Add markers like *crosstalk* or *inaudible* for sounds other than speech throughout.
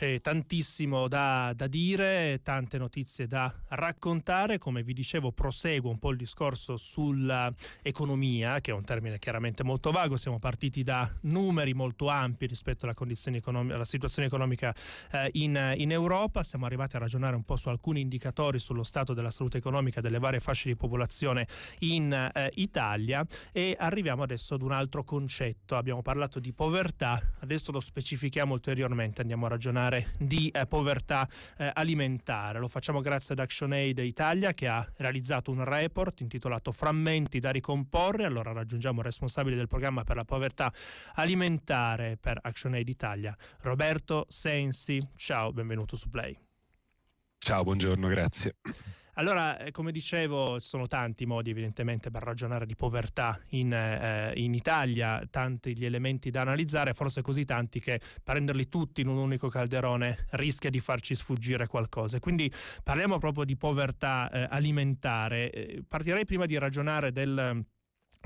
c'è tantissimo da, da, dire, tante notizie da raccontare. Come vi dicevo, proseguo un po' il discorso sull'economia, che è un termine chiaramente molto vago. Siamo partiti da numeri molto ampi rispetto alla, economica, alla situazione economica eh, in, in, Europa. Siamo arrivati a ragionare un po' su alcuni indicatori sullo stato della salute economica delle varie fasce di popolazione in eh, Italia e arriviamo adesso ad un altro concetto. Abbiamo parlato di povertà, adesso lo specifichiamo ulteriormente, andiamo a ragionare parlare di eh, povertà eh, alimentare. Lo facciamo grazie ad ActionAid Italia che ha realizzato un report intitolato Frammenti da ricomporre. Allora raggiungiamo il responsabile del programma per la povertà alimentare per ActionAid Italia, Roberto Sensi. Ciao, benvenuto su Play. Ciao, buongiorno, grazie. Allora, eh, come dicevo, ci sono tanti modi evidentemente per ragionare di povertà in, eh, in, Italia, tanti gli elementi da analizzare, forse così tanti che prenderli tutti in un unico calderone rischia di farci sfuggire qualcosa. Quindi parliamo proprio di povertà eh, alimentare. Eh, partirei prima di ragionare del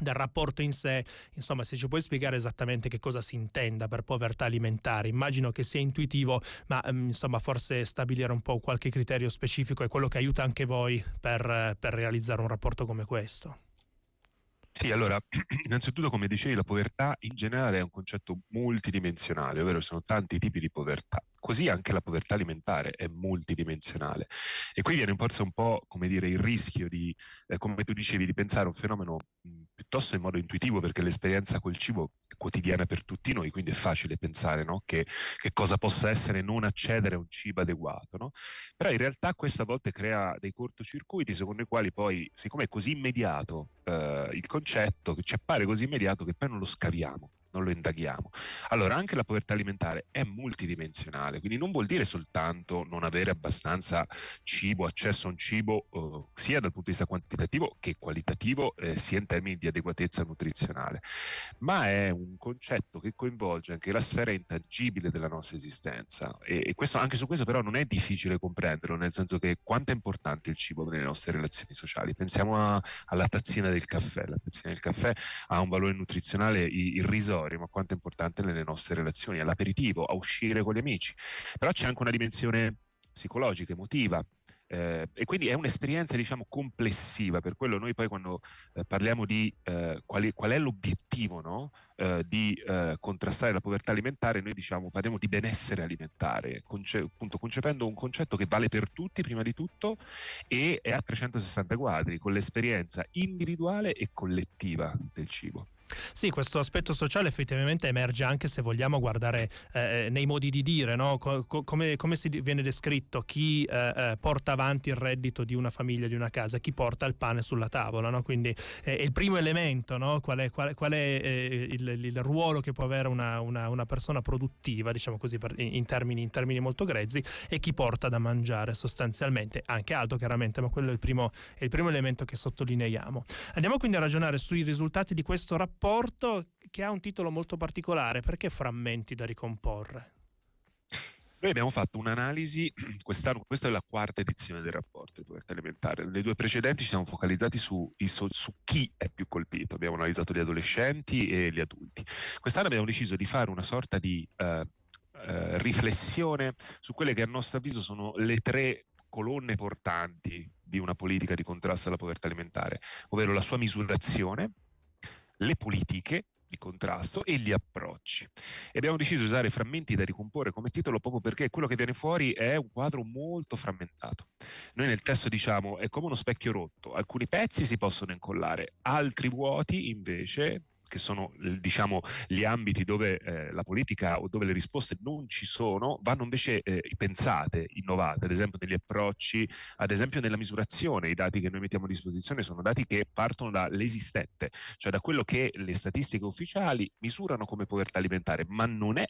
del rapporto in sé, insomma se ci puoi spiegare esattamente che cosa si intenda per povertà alimentare, immagino che sia intuitivo, ma ehm, insomma forse stabilire un po' qualche criterio specifico è quello che aiuta anche voi per, per realizzare un rapporto come questo. Sì, allora, *clears throat* innanzitutto come dicevi, la povertà in generale è un concetto multidimensionale, ovvero sono tanti tipi di povertà. Così anche la povertà alimentare è multidimensionale. E qui viene in forza un po', come dire, il rischio di, eh, come tu dicevi, di pensare a un fenomeno piuttosto in modo intuitivo perché l'esperienza col cibo è quotidiana per tutti noi, quindi è facile pensare no? che, che, cosa possa essere non accedere a un cibo adeguato. No? Però in realtà questa a volte crea dei cortocircuiti secondo i quali poi, siccome è così immediato eh, il concetto, che ci appare così immediato che poi non lo scaviamo non lo indaghiamo. Allora, anche la povertà alimentare è multidimensionale, quindi non vuol dire soltanto non avere abbastanza cibo, accesso a un cibo, eh, sia dal punto di vista quantitativo che qualitativo, eh, sia in termini di adeguatezza nutrizionale, ma è un concetto che coinvolge anche la sfera intangibile della nostra esistenza. E, e questo, anche su questo però non è difficile comprenderlo, nel senso che quanto è importante il cibo nelle nostre relazioni sociali. Pensiamo a, alla tazzina del caffè, la tazzina del caffè ha un valore nutrizionale irrisorio storie, ma quanto è importante nelle nostre relazioni, all'aperitivo, a uscire con gli amici. Però c'è anche una dimensione psicologica, emotiva, eh, e quindi è un'esperienza diciamo complessiva, per quello noi poi quando eh, parliamo di eh, qual, è, qual, è, l'obiettivo no? Eh, di eh, contrastare la povertà alimentare, noi diciamo parliamo di benessere alimentare, conce- appunto concependo un concetto che vale per tutti prima di tutto e è a 360 quadri con l'esperienza individuale e collettiva del cibo. Sì, questo aspetto sociale effettivamente emerge anche se vogliamo guardare eh, eh nei modi di dire, no? co- come, come, si viene descritto chi eh, eh, porta avanti il reddito di una famiglia, di una casa, chi porta il pane sulla tavola. No? Quindi eh, il primo elemento, no? qual è, qual, qual è eh, il, il, ruolo che può avere una, una, una persona produttiva, diciamo così, per, in, termini, in, termini, molto grezzi, e chi porta da mangiare sostanzialmente, anche altro chiaramente, ma quello è il primo, è il primo elemento che sottolineiamo. Andiamo quindi a ragionare sui risultati di questo rapporto rapporto che ha un titolo molto particolare, perché frammenti da ricomporre? Noi abbiamo fatto un'analisi, *clears throat* quest'anno, questa è la quarta edizione del rapporto di povertà alimentare, le due precedenti ci siamo focalizzati su, su, chi è più colpito, abbiamo analizzato gli adolescenti e gli adulti. Quest'anno abbiamo deciso di fare una sorta di eh, eh, riflessione su quelle che a nostro avviso sono le tre colonne portanti di una politica di contrasto alla povertà alimentare, ovvero la sua misurazione, le politiche di contrasto e gli approcci. E abbiamo deciso di usare frammenti da ricomporre come titolo proprio perché quello che viene fuori è un quadro molto frammentato. Noi nel testo diciamo è come uno specchio rotto, alcuni pezzi si possono incollare, altri vuoti invece che sono diciamo, gli ambiti dove eh, la politica o dove le risposte non ci sono, vanno invece eh, pensate, innovate, ad esempio negli approcci, ad esempio nella misurazione, i dati che noi mettiamo a disposizione sono dati che partono dall'esistente, cioè da quello che le statistiche ufficiali misurano come povertà alimentare, ma non è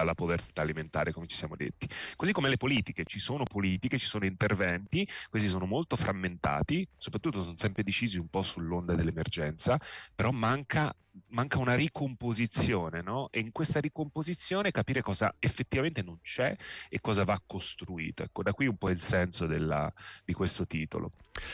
alla povertà alimentare, come ci siamo detti. Così come le politiche, ci sono politiche, ci sono interventi, questi sono molto frammentati, soprattutto sono sempre decisi un po' sull'onda dell'emergenza, però manca manca una ricomposizione, no? E in questa ricomposizione capire cosa effettivamente non c'è e cosa va costruito. Ecco, da qui un po' il senso della, di questo titolo.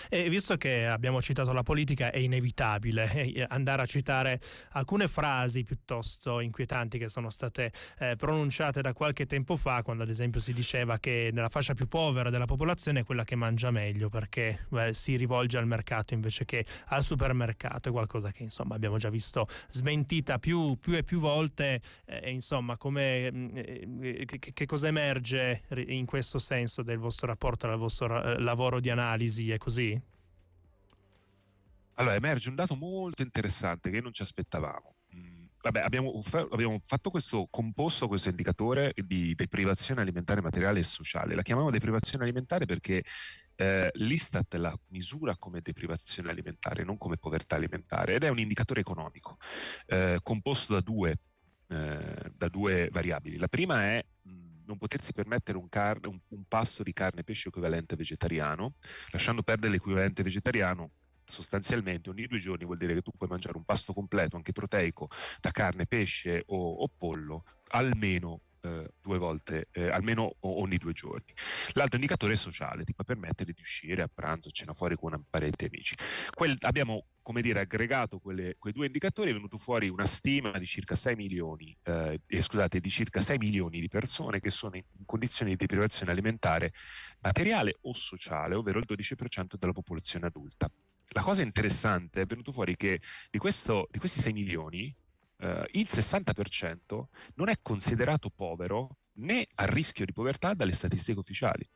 E visto che abbiamo citato la politica, è inevitabile eh, andare a citare alcune frasi piuttosto inquietanti che sono state eh, pronunciate da qualche tempo fa, quando ad esempio si diceva che nella fascia più povera della popolazione è quella che mangia meglio perché beh, si rivolge al mercato invece che al supermercato, è qualcosa che insomma abbiamo già visto smentita più, più e più volte. Eh, insomma, mm, eh, che, che, cosa emerge in questo senso del vostro rapporto al vostro eh, lavoro di analisi? È così? Allora, emerge un dato molto interessante che non ci aspettavamo. Mm, vabbè, abbiamo, abbiamo, fatto questo composto, questo indicatore di deprivazione alimentare materiale e sociale. La chiamiamo deprivazione alimentare perché eh, l'Istat la misura come deprivazione alimentare, non come povertà alimentare, ed è un indicatore economico eh, composto da due, eh, da due, variabili. La prima è non potersi permettere un, car- un, un passo di carne e pesce equivalente vegetariano, lasciando perdere l'equivalente vegetariano, sostanzialmente ogni due giorni vuol dire che tu puoi mangiare un pasto completo, anche proteico, da carne, pesce o, o pollo, almeno eh, due volte, eh, almeno ogni due giorni. L'altro indicatore è sociale, ti può permettere di uscire a pranzo, cena fuori con parenti e amici. Quel, abbiamo come dire, aggregato quelle, quei due indicatori è venuto fuori una stima di circa 6 milioni, eh, eh, scusate, di circa 6 milioni di persone che sono in condizioni di deprivazione alimentare materiale o sociale, ovvero il 12% della popolazione adulta. La cosa interessante è venuto fuori che di, questo, di questi 6 milioni, eh, il 60% non è considerato povero né a rischio di povertà dalle statistiche ufficiali.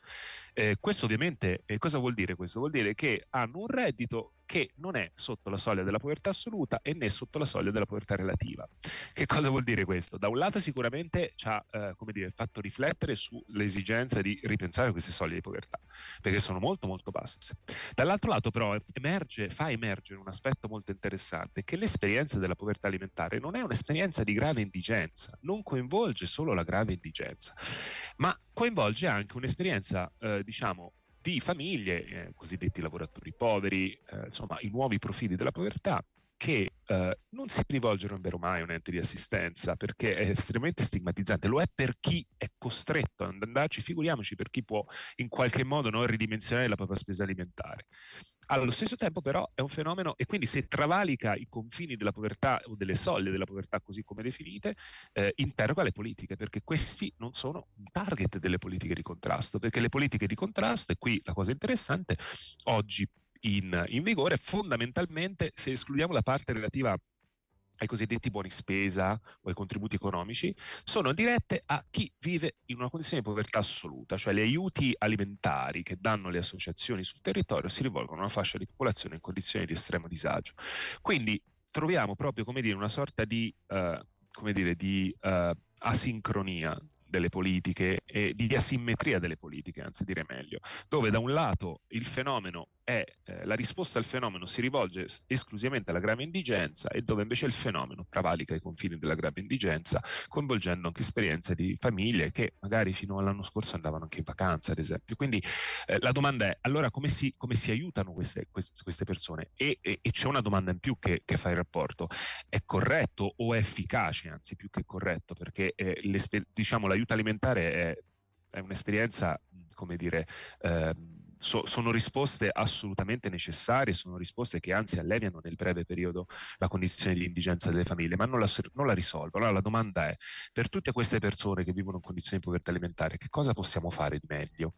Eh, questo ovviamente, eh, cosa vuol dire questo? Vuol dire che hanno un reddito che non è sotto la soglia della povertà assoluta e né sotto la soglia della povertà relativa. Che cosa vuol dire questo? Da un lato sicuramente ci ha eh, dire, fatto riflettere sull'esigenza di ripensare queste soglie di povertà, perché sono molto molto basse. Dall'altro lato però emerge, fa emergere un aspetto molto interessante, che l'esperienza della povertà alimentare non è un'esperienza di grave indigenza, non coinvolge solo la grave indigenza, ma coinvolge anche un'esperienza eh, eh, diciamo, di famiglie, eh, cosiddetti lavoratori poveri, eh, insomma i nuovi profili della povertà, che eh, non si rivolgono in vero mai a un ente di assistenza perché è estremamente stigmatizzante, lo è per chi è costretto ad andarci, figuriamoci per chi può in qualche modo no, ridimensionare la propria spesa alimentare. Allo stesso tempo però è un fenomeno e quindi se travalica i confini della povertà o delle soglie della povertà così come definite, eh, interroga le politiche perché questi non sono un target delle politiche di contrasto, perché le politiche di contrasto, e qui la cosa interessante, oggi in, in vigore fondamentalmente se escludiamo la parte relativa ai cosiddetti buoni spesa o ai contributi economici, sono dirette a chi vive in una condizione di povertà assoluta, cioè gli aiuti alimentari che danno le associazioni sul territorio si rivolgono a una fascia di popolazione in condizioni di estremo disagio. Quindi troviamo proprio come dire, una sorta di, eh, dire, di eh, asincronia delle politiche e di asimmetria delle politiche, anzi dire meglio, dove da un lato il fenomeno è eh, la risposta al fenomeno si rivolge esclusivamente alla grave indigenza e dove invece il fenomeno travalica i confini della grave indigenza, coinvolgendo anche esperienze di famiglie che magari fino all'anno scorso andavano anche in vacanza, ad esempio. Quindi eh, la domanda è allora come si, come si aiutano queste, queste, queste persone? E, e, e, c'è una domanda in più che, che, fa il rapporto. È corretto o è efficace, anzi più che corretto, perché eh, diciamo, l'aiuto alimentare è, è un'esperienza, come dire, Eh, so, sono risposte assolutamente necessarie, sono risposte che anzi alleviano nel breve periodo la condizione di indigenza delle famiglie, ma non la, non la risolvono. Allora la domanda è, per tutte queste persone che vivono in condizioni di povertà alimentare, che cosa possiamo fare di meglio?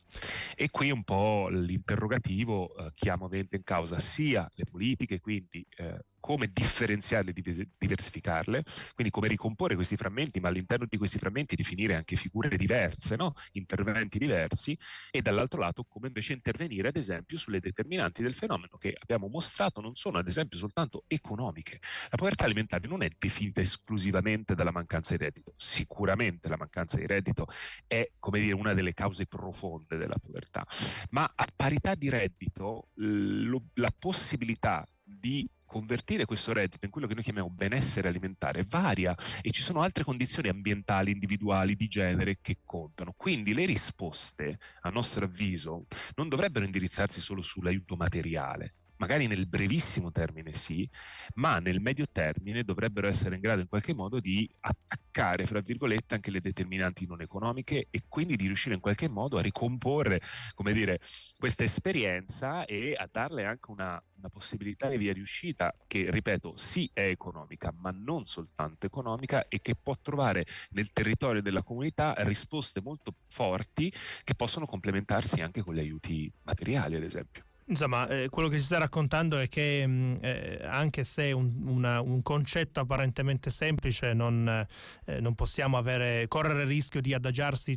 E qui un po' l'interrogativo eh, chiamo vente in causa sia le politiche, quindi... Eh, come differenziarle, diversificarle, quindi come ricomporre questi frammenti, ma all'interno di questi frammenti definire anche figure diverse, no? interventi diversi, e dall'altro lato come invece intervenire ad esempio sulle determinanti del fenomeno che abbiamo mostrato non sono ad esempio soltanto economiche. La povertà alimentare non è definita esclusivamente dalla mancanza di reddito, sicuramente la mancanza di reddito è come dire, una delle cause profonde della povertà, ma a parità di reddito la possibilità di convertire questo reddito in quello che noi chiamiamo benessere alimentare varia e ci sono altre condizioni ambientali, individuali, di genere che contano. Quindi le risposte, a nostro avviso, non dovrebbero indirizzarsi solo sull'aiuto materiale, magari nel brevissimo termine sì, ma nel medio termine dovrebbero essere in grado in qualche modo di attaccare, fra virgolette, anche le determinanti non economiche e quindi di riuscire in qualche modo a ricomporre, come dire, questa esperienza e a darle anche una, una possibilità di via riuscita che, ripeto, sì è economica, ma non soltanto economica e che può trovare nel territorio della comunità risposte molto forti che possono complementarsi anche con gli aiuti materiali, ad esempio. Insomma, eh, quello che si sta raccontando è che mh, mm, eh, anche se un, una, un, concetto apparentemente semplice, non, eh, non possiamo avere, correre il rischio di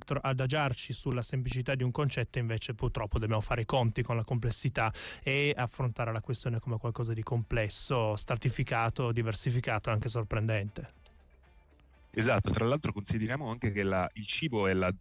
tro, adagiarci sulla semplicità di un concetto, invece purtroppo dobbiamo fare i conti con la complessità e affrontare la questione come qualcosa di complesso, stratificato, diversificato, anche sorprendente. Esatto, tra l'altro consideriamo anche che la, il cibo è la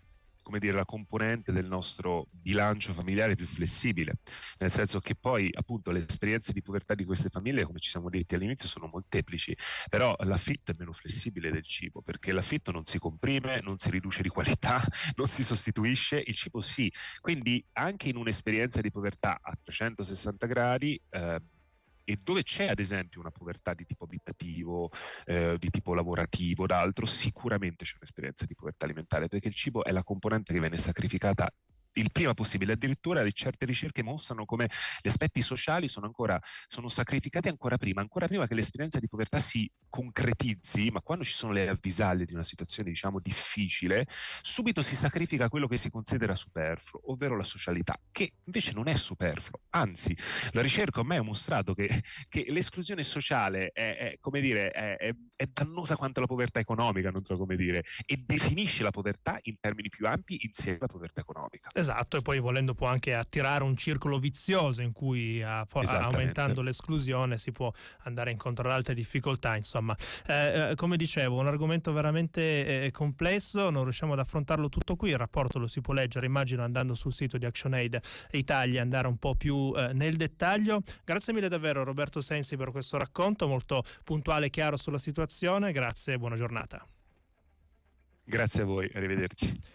come dire, la componente del nostro bilancio familiare più flessibile, nel senso che poi appunto le esperienze di povertà di queste famiglie, come ci siamo detti all'inizio, sono molteplici, però l'affitto è meno flessibile del cibo, perché l'affitto non si comprime, non si riduce di qualità, *laughs* non si sostituisce, il cibo sì. Quindi anche in un'esperienza di povertà a 360 gradi, eh, e dove c'è ad esempio una povertà di tipo abitativo, eh, di tipo lavorativo, d'altro, sicuramente c'è un'esperienza di povertà alimentare perché il cibo è la componente che viene sacrificata il prima possibile. Addirittura certe ricerche mostrano come gli aspetti sociali sono, ancora, sono sacrificati ancora prima, ancora prima che l'esperienza di povertà si concretizzi, ma quando ci sono le avvisaglie di una situazione diciamo difficile, subito si sacrifica quello che si considera superfluo, ovvero la socialità, che invece non è superfluo. Anzi, la ricerca ormai ha mostrato che, che l'esclusione sociale è, è, come dire, è, è è dannosa quanto la povertà economica, non so come dire, e definisce la povertà in termini più ampi insieme alla povertà economica. Esatto, e poi volendo può anche attirare un circolo vizioso in cui a, a, aumentando l'esclusione si può andare incontro ad altre difficoltà, insomma. Eh, eh, come dicevo, un argomento veramente eh, eh, complesso, non riusciamo ad affrontarlo tutto qui, il rapporto lo si può leggere, immagino andando sul sito di ActionAid Italia, andare un po' più eh, nel dettaglio. Grazie mille davvero Roberto Sensi per questo racconto molto puntuale e chiaro sulla situazione situazione, grazie e buona giornata. Grazie a voi, arrivederci.